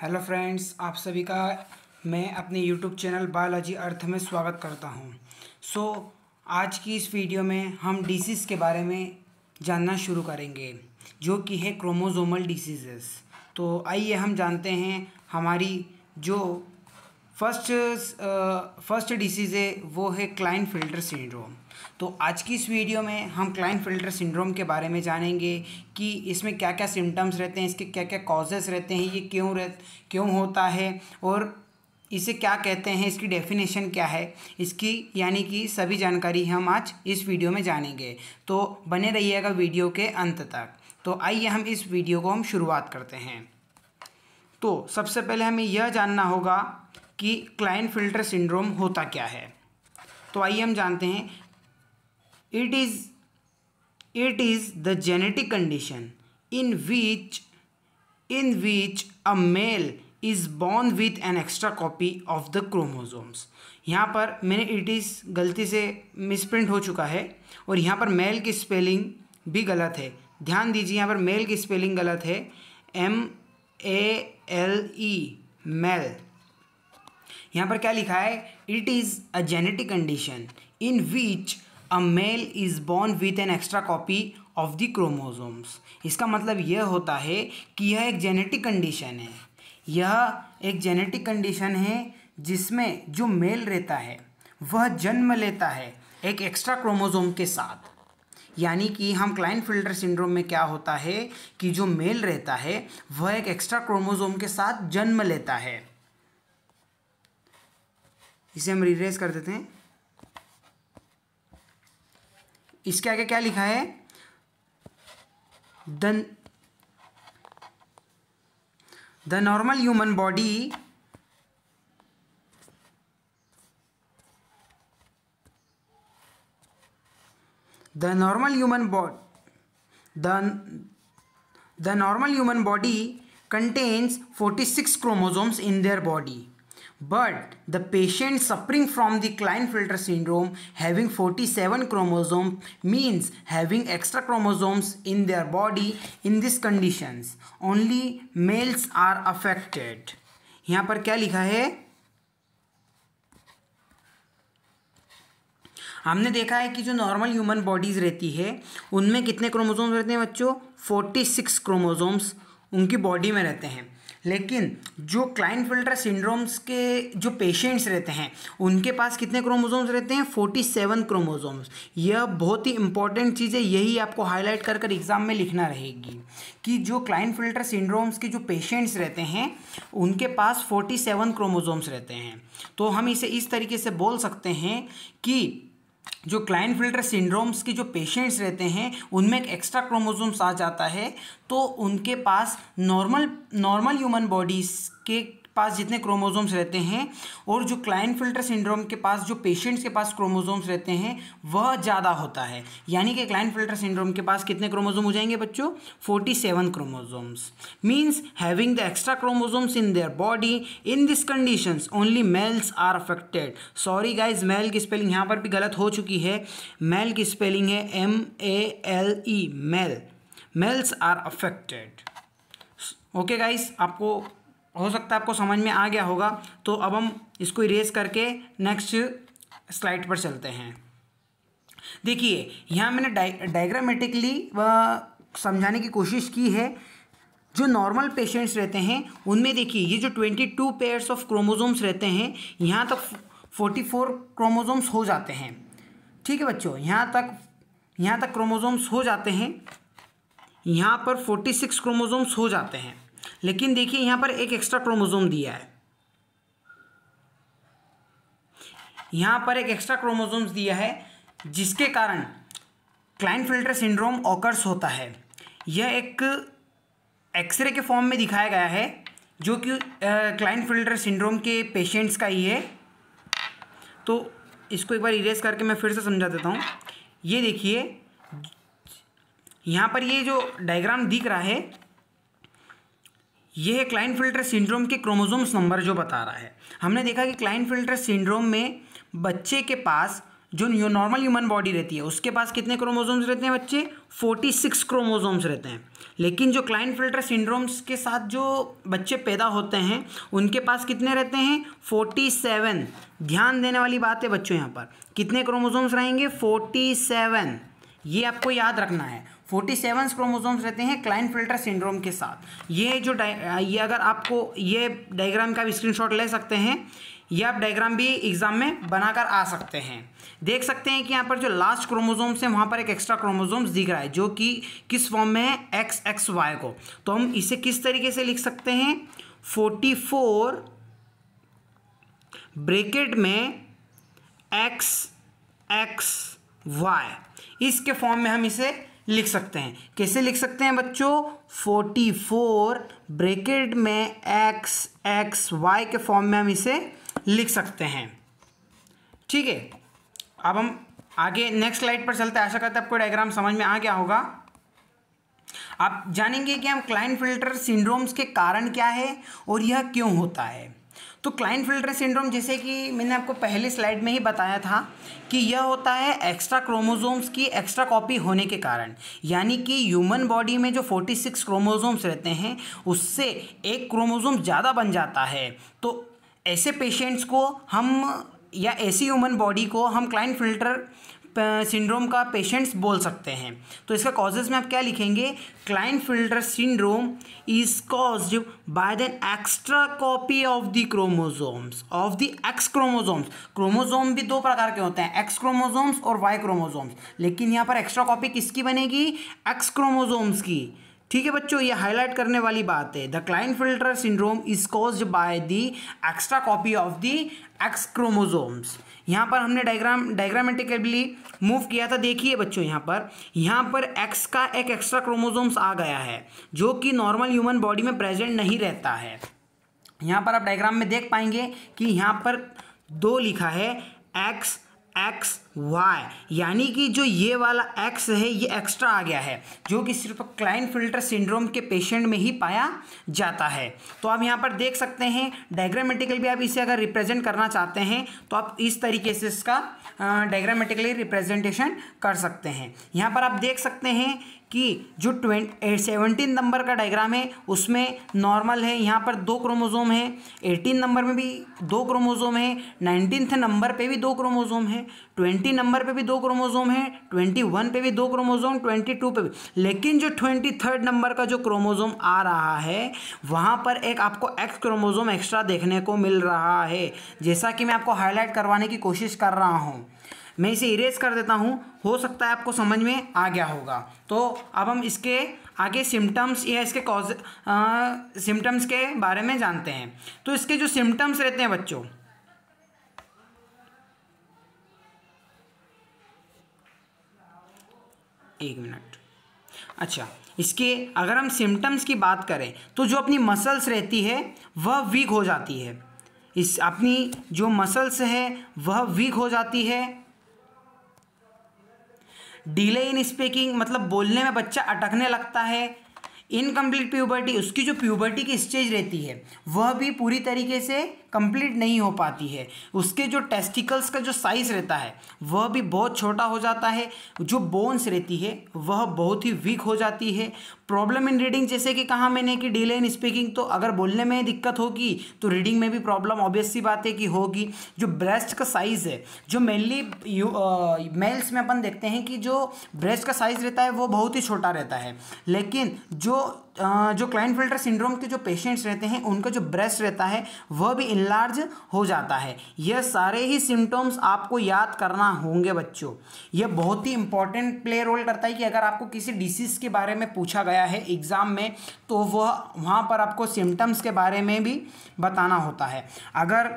Hello friends आप सभी का मैं अपने यूट्यूब चैनल बायोलॉजी अर्थ में स्वागत करता हूं सो so, आज की इस वीडियो में हम डिसीज़ के बारे में जानना शुरू करेंगे जो कि है क्रोमोजोमल डिसीज़ेस तो आइए हम जानते हैं हमारी जो फर्स्ट फर्स्ट डिसीज़ है वो है क्लाइन फिल्टर सिंड्रोम तो आज की इस वीडियो में हम क्लाइन फिल्टर सिंड्रोम के बारे में जानेंगे कि इसमें क्या क्या सिम्टम्स रहते हैं इसके क्या क्या कॉजेज़ रहते हैं ये क्यों रह क्यों होता है और इसे क्या कहते हैं इसकी डेफिनेशन क्या है इसकी यानी कि सभी जानकारी हम आज इस वीडियो में जानेंगे तो बने रहिएगा वीडियो के अंत तक तो आइए हम इस वीडियो को हम शुरुआत करते हैं तो सबसे पहले हमें यह जानना होगा कि क्लाइन फिल्टर सिंड्रोम होता क्या है तो आइए हम जानते हैं it is it is the genetic condition in which in which a male is born with an extra copy of the chromosomes यहाँ पर मैंने इट इज़ गलती से मिसप्रिंट हो चुका है और यहाँ पर मेल की स्पेलिंग भी गलत है ध्यान दीजिए यहाँ पर मेल की स्पेलिंग गलत है M A L E male यहाँ पर क्या लिखा है it is a genetic condition in which a male is born with an extra copy of the chromosomes इसका मतलब यह होता है कि यह एक जेनेटिक कंडीशन है यह एक जेनेटिक कंडीशन है जिसमें जो मेल रहता है वह जन्म लेता है एक एक्स्ट्रा क्रोमोजोम के साथ यानी कि हम क्लाइन फिल्टर सिंड्रोम में क्या होता है कि जो मेल रहता है वह एक एक्स्ट्रा क्रोमोजोम के साथ जन्म लेता है इसे हम रिरेज कर देते हैं इसके आगे क्या लिखा है the normal human body the normal human body the normal human body contains forty six chromosomes in their body But the patient suffering from the Klinefelter syndrome having 47 chromosomes means having extra chromosomes in their body in these conditions. Only males are affected. यहाँ पर क्या लिखा है हमने देखा है कि जो नॉर्मल ह्यूमन बॉडीज़ रहती है उनमें कितने क्रोमोसोम्स रहते हैं बच्चों 46 क्रोमोसोम्स उनकी बॉडी में रहते हैं लेकिन जो क्लाइन फिल्टर सिंड्रोम्स के जो पेशेंट्स रहते हैं उनके पास कितने क्रोमोजोम्स रहते हैं फोर्टी सेवन क्रोमोजोम्स यह बहुत ही इंपॉर्टेंट चीज़ है यही आपको हाईलाइट कर कर एग्ज़ाम में लिखना रहेगी कि जो क्लाइन फिल्टर सिंड्रोम्स के जो पेशेंट्स रहते हैं उनके पास फोर्टी सेवन क्रोमोजोम्स रहते हैं तो हम इसे इस तरीके से बोल सकते हैं कि जो क्लाइन फिल्टर सिंड्रोम्स के जो पेशेंट्स रहते हैं उनमें एक एक्स्ट्रा क्रोमोजोम्स आ जाता है तो उनके पास नॉर्मल नॉर्मल ह्यूमन बॉडीज़ के पास जितने क्रोमोजोम्स रहते हैं और जो क्लाइन फिल्टर सिंड्रोम के पास जो पेशेंट्स के पास क्रोमोजोम्स रहते हैं वह ज़्यादा होता है यानी कि क्लाइन फिल्टर सिंड्रोम के पास कितने क्रोमोजोम हो जाएंगे बच्चों forty seven chromosomes means having the extra chromosomes in their body in this condition only males are affected sorry guys male की स्पेलिंग यहाँ पर भी गलत हो चुकी है मेल की स्पेलिंग है M A L E male males are affected okay guys आपको हो सकता है आपको समझ में आ गया होगा तो अब हम इसको इरेज करके नेक्स्ट स्लाइड पर चलते हैं देखिए यहाँ मैंने डाइ डायग्रामेटिकली समझाने की कोशिश की है जो नॉर्मल पेशेंट्स रहते हैं उनमें देखिए ये जो twenty two pairs of chromosomes रहते हैं यहाँ तक फोर्टी फोर क्रोमोजोम्स हो जाते हैं ठीक है बच्चों यहाँ तक यहाँ तक क्रोमोजोम्स हो जाते हैं यहाँ पर फोर्टी सिक्स क्रोमोजोम्स हो जाते हैं लेकिन देखिए यहाँ पर एक एक्स्ट्रा क्रोमोजोम दिया है यहाँ पर एक एक्स्ट्रा क्रोमोजोम दिया है जिसके कारण क्लाइन फिल्टर सिंड्रोम ऑकर्स होता है यह एक एक्सरे के फॉर्म में दिखाया गया है जो कि क्लाइन फिल्टर सिंड्रोम के पेशेंट्स का ही है तो इसको एक बार इरेज करके मैं फिर से समझा देता हूँ ये देखिए यहाँ पर ये जो डायग्राम दिख रहा है ये है क्लाइन फिल्टर सिंड्रोम के क्रोमोजोम्स नंबर जो बता रहा है हमने देखा कि क्लाइन फिल्टर सिंड्रोम में बच्चे के पास जो नॉर्मल ह्यूमन बॉडी रहती है उसके पास कितने क्रोमोजोम्स रहते हैं बच्चे 46 क्रोमोजोम्स रहते हैं लेकिन जो क्लाइन फिल्टर सिंड्रोम्स के साथ जो बच्चे पैदा होते हैं उनके पास कितने रहते हैं 47 ध्यान देने वाली बात है बच्चों यहाँ पर कितने क्रोमोजोम्स रहेंगे 47 ये आपको याद रखना है फोर्टी सेवन क्रोमोजोम्स रहते हैं क्लाइन फिल्टर सिंड्रोम के साथ ये जो ये अगर आपको ये डायग्राम का भी स्क्रीनशॉट ले सकते हैं ये आप डायग्राम भी एग्जाम में बनाकर आ सकते हैं देख सकते हैं कि यहाँ पर जो लास्ट क्रोमोजोम्स है वहाँ पर एक एक्स्ट्रा क्रोमोजोम्स दिख रहा है जो कि किस फॉर्म में है एक्स एक्स वाई को तो हम इसे किस तरीके से लिख सकते हैं फोर्टी फोर ब्रेकेट में एक्स एक्स वाई इसके फॉर्म में हम इसे लिख सकते हैं कैसे लिख सकते हैं बच्चों 44 ब्रेकेट में x x y के फॉर्म में हम इसे लिख सकते हैं ठीक है अब हम आगे नेक्स्ट स्लाइड पर चलते हैं आशा करते हैं आपको डायग्राम समझ में आ गया होगा आप जानेंगे कि हम क्लाइन फिल्टर सिंड्रोम्स के कारण क्या है और यह क्यों होता है तो क्लाइन फिल्टर सिंड्रोम जैसे कि मैंने आपको पहले स्लाइड में ही बताया था कि यह होता है एक्स्ट्रा क्रोमोसोम्स की एक्स्ट्रा कॉपी होने के कारण यानी कि ह्यूमन बॉडी में जो 46 क्रोमोसोम्स रहते हैं उससे एक क्रोमोसोम ज़्यादा बन जाता है तो ऐसे पेशेंट्स को हम या ऐसी ह्यूमन बॉडी को हम क्लाइन फिल्टर सिंड्रोम का पेशेंट्स बोल सकते हैं तो इसका कॉजेज में आप क्या लिखेंगे Klinefelter syndrome is cause by the extra copy of the chromosomes of the X chromosomes chromosome भी दो प्रकार के होते हैं एक्स क्रोमोजोम्स और वाई क्रोमोजोम्स लेकिन यहाँ पर एक्स्ट्रा कॉपी किसकी बनेगी एक्स क्रोमोजोम्स की ठीक है बच्चों ये हाईलाइट करने वाली बात है the Klinefelter syndrome is caused by the extra copy of the X chromosomes यहाँ पर हमने डायग्राम डायग्रामेटिकली मूव किया था देखिए बच्चों यहाँ पर यहाँ पर एक्स का एक एक्स्ट्रा क्रोमोजोम्स आ गया है जो कि नॉर्मल ह्यूमन बॉडी में प्रेजेंट नहीं रहता है यहाँ पर आप डायग्राम में देख पाएंगे कि यहाँ पर दो लिखा है एक्स एक्स वाई यानी कि जो ये वाला एक्स है ये एक्स्ट्रा आ गया है जो कि सिर्फ क्लाइन फिल्टर सिंड्रोम के पेशेंट में ही पाया जाता है तो आप यहाँ पर देख सकते हैं डायग्रामेटिकल भी आप इसे अगर रिप्रेजेंट करना चाहते हैं तो आप इस तरीके से इसका डायग्रामेटिकली रिप्रेजेंटेशन कर सकते हैं यहाँ पर आप देख सकते हैं कि जो ट्वेंट सेवनटीन नंबर का डायग्राम है उसमें नॉर्मल है यहाँ पर दो क्रोमोजोम है एटीन नंबर में भी दो क्रोमोजोम है नाइनटीन्थ नंबर पे भी दो क्रोमोजोम है ट्वेंटी नंबर पे भी दो क्रोमोजोम है ट्वेंटी वन पे भी दो क्रोमोजोम ट्वेंटी टू पे भी लेकिन जो ट्वेंटी थर्ड नंबर का जो क्रोमोजोम आ रहा है वहाँ पर एक आपको एक्स क्रोमोजोम एक्स्ट्रा देखने को मिल रहा है जैसा कि मैं आपको हाईलाइट करवाने की कोशिश कर रहा हूँ मैं इसे इरेज कर देता हूँ हो सकता है आपको समझ में आ गया होगा तो अब हम इसके आगे सिम्टम्स या इसके कॉज सिम्टम्स के बारे में जानते हैं तो इसके जो सिम्टम्स रहते हैं बच्चों एक मिनट अच्छा इसके अगर हम सिम्टम्स की बात करें तो जो अपनी मसल्स रहती है वह वीक हो जाती है इस अपनी जो मसल्स है वह वीक हो जाती है डिले इन स्पीकिंग मतलब बोलने में बच्चा अटकने लगता है इनकम्प्लीट प्यूबर्टी उसकी जो प्यूबर्टी की स्टेज रहती है वह भी पूरी तरीके से कंप्लीट नहीं हो पाती है उसके जो टेस्टिकल्स का जो साइज़ रहता है वह भी बहुत छोटा हो जाता है जो बोन्स रहती है वह बहुत ही वीक हो जाती है प्रॉब्लम इन रीडिंग जैसे कि कहा मैंने कि डिले इन स्पीकिंग तो अगर बोलने में दिक्कत होगी तो रीडिंग में भी प्रॉब्लम ऑब्वियस सी बात है कि होगी जो ब्रेस्ट का साइज़ है जो मेनली मेल्स में अपन देखते हैं कि जो ब्रेस्ट का साइज़ रहता है वो बहुत ही छोटा रहता है लेकिन जो जो क्लाइंट फिल्टर सिंड्रोम के जो पेशेंट्स रहते हैं उनका जो ब्रेस्ट रहता है वह भी इनलार्ज हो जाता है यह सारे ही सिम्टोम्स आपको याद करना होंगे बच्चों यह बहुत ही इंपॉर्टेंट प्ले रोल करता है कि अगर आपको किसी डिसीज़ के बारे में पूछा गया है एग्ज़ाम में तो वह वहाँ पर आपको सिम्टम्स के बारे में भी बताना होता है अगर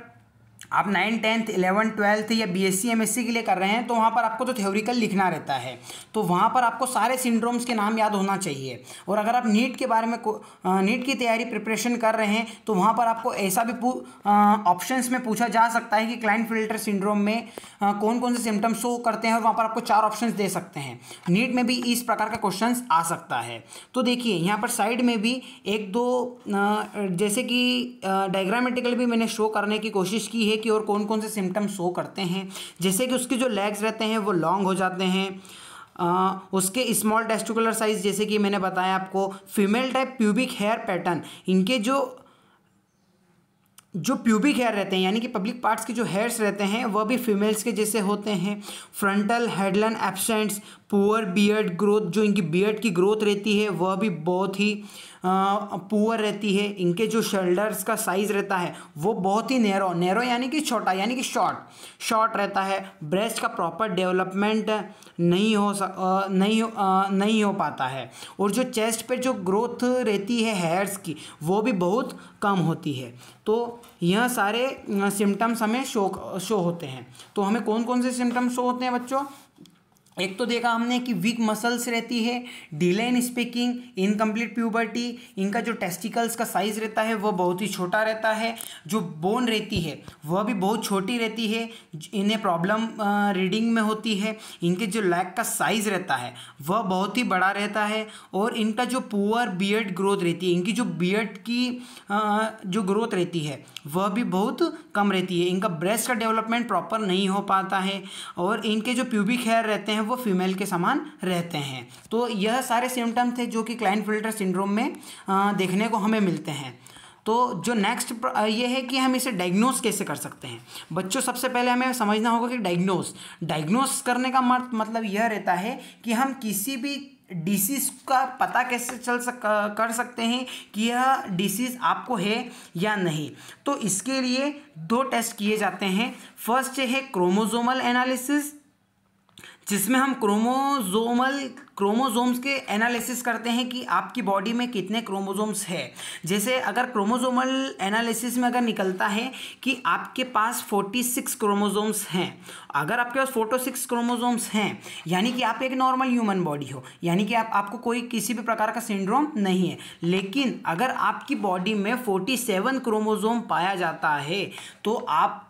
आप नाइन टेंथ इलेवन ट्वेल्थ या बी एस सी के लिए कर रहे हैं तो वहाँ पर आपको तो थ्योरिकल लिखना रहता है तो वहाँ पर आपको सारे सिंड्रोम्स के नाम याद होना चाहिए और अगर आप नीट के बारे में नीट की तैयारी प्रिपरेशन कर रहे हैं तो वहाँ पर आपको ऐसा भी ऑप्शंस में पूछा जा सकता है कि क्लाइंट फिल्टर सिंड्रोम में आ, कौन कौन से सिम्टम्स शो करते हैं और वहाँ पर आपको चार ऑप्शन दे सकते हैं नीट में भी इस प्रकार का क्वेश्चन आ सकता है तो देखिए यहाँ पर साइड में भी एक दो जैसे कि डायग्रामेटिकल भी मैंने शो करने की कोशिश की है की और कौन कौन से सिम्टम शो करते हैं जैसे कि उसके जो लेग्स रहते हैं वो लॉन्ग हो जाते हैं आ, उसके स्मॉल टेस्टिकुलर साइज जैसे कि मैंने बताया आपको female type pubic hair pattern इनके जो जो प्यूबिक हेयर रहते हैं यानी कि पब्लिक पार्ट्स के जो हेयर्स रहते हैं वह भी फीमेल्स के जैसे होते हैं frontal hairline absence poor beard growth जो इनकी बियर्ड की ग्रोथ रहती है वह भी बहुत ही पुअर रहती है इनके जो शोल्डर्स का साइज़ रहता है वो बहुत ही नैरो नैरो यानी कि छोटा यानी कि शॉर्ट शॉर्ट रहता है ब्रेस्ट का प्रॉपर डेवलपमेंट नहीं हो सक नहीं नहीं हो पाता है और जो चेस्ट पे जो ग्रोथ रहती है हेयर्स की वो भी बहुत कम होती है तो यह सारे सिम्टम्स हमें शो शो होते हैं तो हमें कौन कौन से सिम्टम्स शो होते हैं बच्चों एक तो देखा हमने कि वीक मसल्स रहती है delay in speaking incomplete puberty इनका जो टेस्टिकल्स का साइज़ रहता है वह बहुत ही छोटा रहता है जो बोन रहती है वह भी बहुत छोटी रहती है इन्हें प्रॉब्लम रीडिंग में होती है इनके जो लैग का साइज़ रहता है वह बहुत ही बड़ा रहता है और इनका जो पुअर बियड ग्रोथ रहती है इनकी जो बियड की आ, जो ग्रोथ रहती है वह भी बहुत कम रहती है इनका ब्रेस्ट का डेवलपमेंट प्रॉपर नहीं हो पाता है और इनके जो प्यूबिक हेयर रहते हैं वो फीमेल के समान रहते हैं तो यह सारे सिम्टम थे जो कि क्लाइन फिल्टर सिंड्रोम में देखने को हमें मिलते हैं तो जो नेक्स्ट ये है कि हम इसे डायग्नोस कैसे कर सकते हैं बच्चों सबसे पहले हमें समझना होगा कि डायग्नोस डायग्नोस करने का मतलब यह रहता है कि हम किसी भी डिसीज़ का पता कैसे चल सक कर सकते हैं कि यह डिसीज़ आपको है या नहीं तो इसके लिए दो टेस्ट किए जाते हैं फर्स्ट है क्रोमोजोमल एनालिसिस जिसमें हम क्रोमोजोमल क्रोमोजोम्स के एनालिसिस करते हैं कि आपकी बॉडी में कितने क्रोमोजोम्स हैं जैसे अगर क्रोमोजोमल एनालिसिस में अगर निकलता है कि आपके पास 46 क्रोमोजोम्स हैं अगर आपके पास फोटो सिक्स क्रोमोजोम्स हैं यानी कि आप एक नॉर्मल ह्यूमन बॉडी हो यानी कि आप आपको कोई किसी भी प्रकार का सिंड्रोम नहीं है लेकिन अगर आपकी बॉडी में 47 क्रोमोजोम पाया जाता है तो आप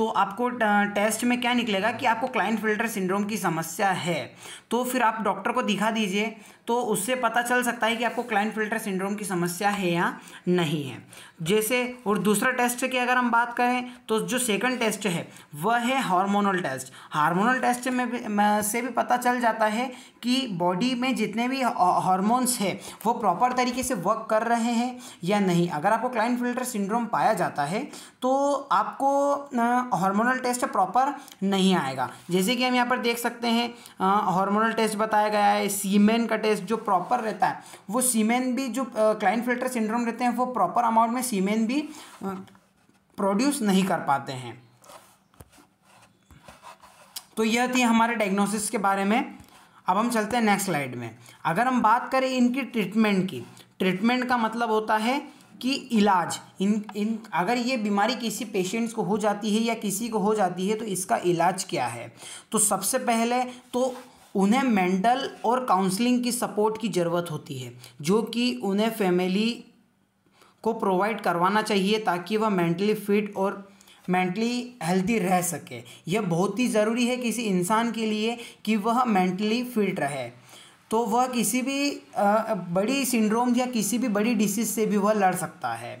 तो आपको टेस्ट में क्या निकलेगा कि आपको क्लाइन फिल्टर सिंड्रोम की समस्या है तो फिर आप डॉक्टर को दिखा दीजिए तो उससे पता चल सकता है कि आपको क्लाइन फिल्टर सिंड्रोम की समस्या है या नहीं है जैसे और दूसरा टेस्ट की अगर हम बात करें तो जो सेकंड टेस्ट है वह है हार्मोनल टेस्ट हार्मोनल टेस्ट में भी, से भी पता चल जाता है कि बॉडी में जितने भी हार्मोन्स है वो प्रॉपर तरीके से वर्क कर रहे हैं या नहीं अगर आपको क्लाइन फिल्टर सिंड्रोम पाया जाता है तो आपको हार्मोनल टेस्ट प्रॉपर नहीं आएगा जैसे कि हम यहाँ पर देख सकते हैं हार्मोनल टेस्ट बताया गया है सीमेन का टेस्ट जो प्रॉपर रहता है वो सीमेन भी जो क्लाइंट फिल्टर सिंड्रोम रहते हैं वो प्रॉपर अमाउंट में सीमेन भी प्रोड्यूस नहीं कर पाते हैं तो यह थी हमारे डायग्नोसिस के बारे में अब हम चलते हैं नेक्स्ट स्लाइड में अगर हम बात करें इनकी ट्रीटमेंट की ट्रीटमेंट का मतलब होता है कि इलाज इन इन अगर ये बीमारी किसी पेशेंट्स को हो जाती है या किसी को हो जाती है तो इसका इलाज क्या है तो सबसे पहले तो उन्हें मेंटल और काउंसलिंग की सपोर्ट की ज़रूरत होती है जो कि उन्हें फैमिली को प्रोवाइड करवाना चाहिए ताकि वह मेंटली फिट और मेंटली हेल्दी रह सके यह बहुत ही ज़रूरी है किसी इंसान के लिए कि वह मेंटली फिट रहे तो वह किसी भी बड़ी सिंड्रोम या किसी भी बड़ी डिसीज से भी वह लड़ सकता है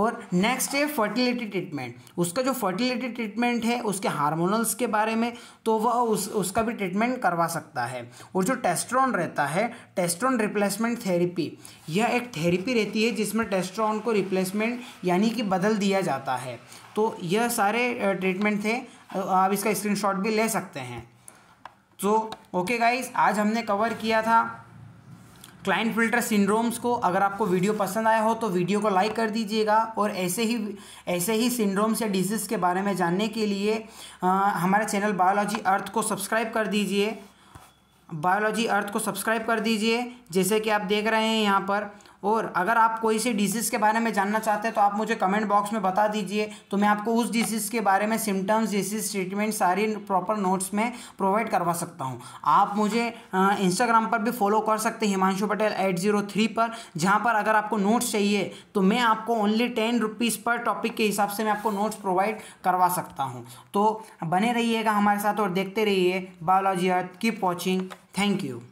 और नेक्स्ट है फर्टिलिटी ट्रीटमेंट उसका जो फर्टिलिटी ट्रीटमेंट है उसके हार्मोनल्स के बारे में तो वह उस उसका भी ट्रीटमेंट करवा सकता है और जो टेस्ट्रॉन रहता है टेस्ट्रॉन रिप्लेसमेंट थेरेपी यह एक थेरेपी रहती है जिसमें टेस्ट्रॉन को रिप्लेसमेंट यानी कि बदल दिया जाता है तो यह सारे ट्रीटमेंट थे आप इसका स्क्रीन भी ले सकते हैं सो ओके गाइज आज हमने कवर किया था क्लाइंट फिल्टर सिंड्रोम्स को अगर आपको वीडियो पसंद आया हो तो वीडियो को लाइक कर दीजिएगा और ऐसे ही ऐसे ही सिंड्रोम्स या डिजीज़ के बारे में जानने के लिए आ, हमारे चैनल बायोलॉजी अर्थ को सब्सक्राइब कर दीजिए बायोलॉजी अर्थ को सब्सक्राइब कर दीजिए जैसे कि आप देख रहे हैं यहाँ पर और अगर आप कोई सी डिजीज़ के बारे में जानना चाहते हैं तो आप मुझे कमेंट बॉक्स में बता दीजिए तो मैं आपको उस डिजीज़ के बारे में सिम्टम्स डिजीज़ ट्रीटमेंट सारी प्रॉपर नोट्स में प्रोवाइड करवा सकता हूँ आप मुझे इंस्टाग्राम पर भी फॉलो कर सकते हैं Himanshu Patel at zero three पर जहाँ पर अगर आपको नोट्स चाहिए तो मैं आपको ओनली टेन रुपीज़ पर टॉपिक के हिसाब से मैं आपको नोट्स प्रोवाइड करवा सकता हूँ तो बने रहिएगा हमारे साथ और देखते रहिए बायोलॉजी अर्थ कीप वॉचिंग थैंक यू